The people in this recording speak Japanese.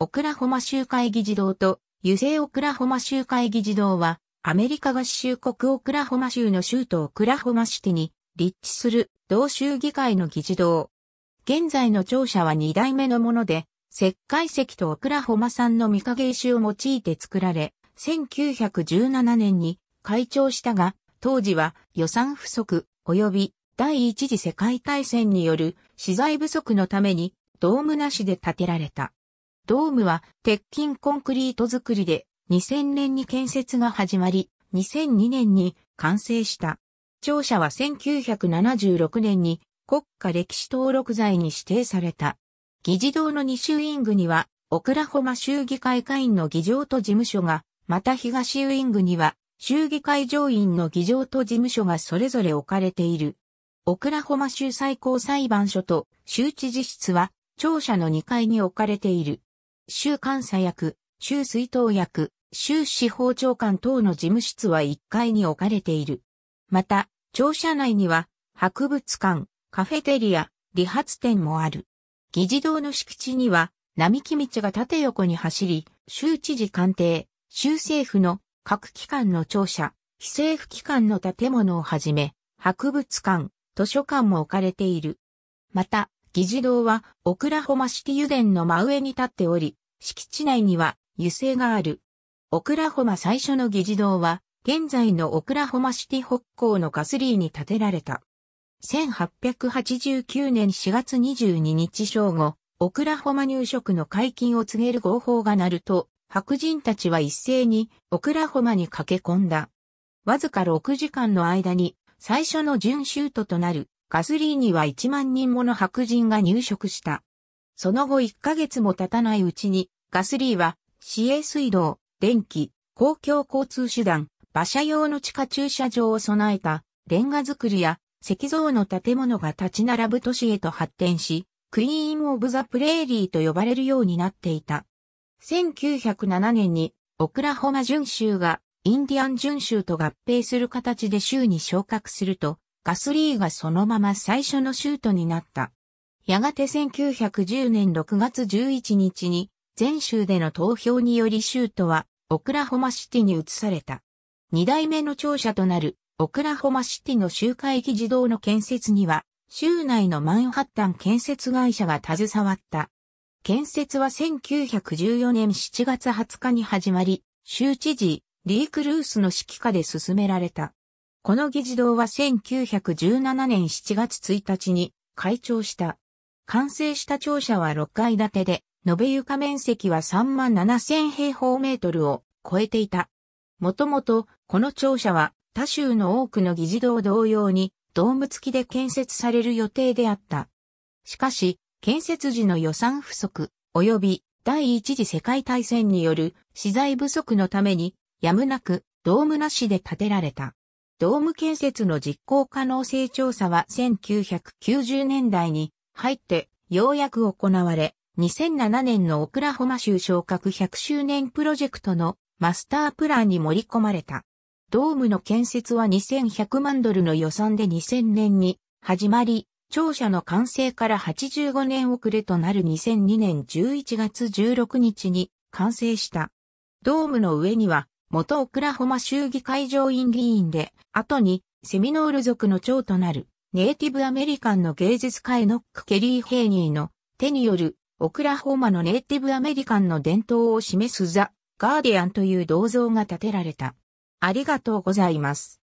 オクラホマ州会議事堂と、油性オクラホマ州会議事堂は、アメリカ合衆国オクラホマ州の州都オクラホマシティに立地する同州議会の議事堂。現在の庁舎は2代目のもので、石灰石とオクラホマ産の御影石を用いて作られ、1917年に開庁したが、当時は予算不足及び第一次世界大戦による資材不足のためにドームなしで建てられた。ドームは鉄筋コンクリート造りで2000年に建設が始まり、2002年に完成した。庁舎は1976年に国家歴史登録罪に指定された。議事堂の西ウィングには、オクラホマ州議会会員の議場と事務所が、また東ウィングには、州議会上院の議場と事務所がそれぞれ置かれている。オクラホマ州最高裁判所と州知事室は、庁舎の2階に置かれている。州監査役、州水道役、州司法長官等の事務室は1階に置かれている。また、庁舎内には、博物館、カフェテリア、理髪店もある。議事堂の敷地には、並木道が縦横に走り、州知事官邸、州政府の各機関の庁舎、非政府機関の建物をはじめ、博物館、図書館も置かれている。また、議事堂は、オクラホマシティ油田の真上に立っており、敷地内には油性がある。オクラホマ最初の議事堂は、現在のオクラホマシティ北港のガスリーに建てられた。1889年4月22日正午、オクラホマ入植の解禁を告げる号砲が鳴ると、白人たちは一斉にオクラホマに駆け込んだ。わずか6時間の間に最初の準州都となるガスリーには1万人もの白人が入植した。その後1ヶ月も経たないうちに、ガスリーは、市営水道、電気、公共交通手段、馬車用の地下駐車場を備えた、レンガ造りや、石像の建物が立ち並ぶ都市へと発展し、クイーン・オブ・ザ・プレーリーと呼ばれるようになっていた。1907年に、オクラホマ準州が、インディアン準州と合併する形で州に昇格すると、ガスリーがそのまま最初の州都になった。やがて1910年6月11日に、全州での投票により州都は、オクラホマシティに移された。二代目の庁舎となる、オクラホマシティの集会議児童の建設には、州内のマンハッタン建設会社が携わった。建設は1914年7月20日に始まり、州知事、リー・クルースの指揮下で進められた。この議事堂は1917年7月1日に開庁した。完成した庁舎は6階建てで、延べ床面積は3万7000平方メートルを超えていた。もともと、この庁舎は他州の多くの議事堂同様に、ドーム付きで建設される予定であった。しかし、建設時の予算不足、及び第一次世界大戦による資材不足のために、やむなくドームなしで建てられた。ドーム建設の実行可能性調査は1990年代に入って、ようやく行われ、2007年のオクラホマ州昇格100周年プロジェクトのマスタープランに盛り込まれた。ドームの建設は2100万ドルの予算で2000年に始まり、庁舎の完成から85年遅れとなる2002年11月16日に完成した。ドームの上には元オクラホマ州議会上院議員で、後にセミノール族の長となるネイティブアメリカンの芸術家エノック・ケリー・ヘイニーの手によるオクラホーマのネイティブアメリカンの伝統を示すザ・ガーディアンという銅像が建てられた。ありがとうございます。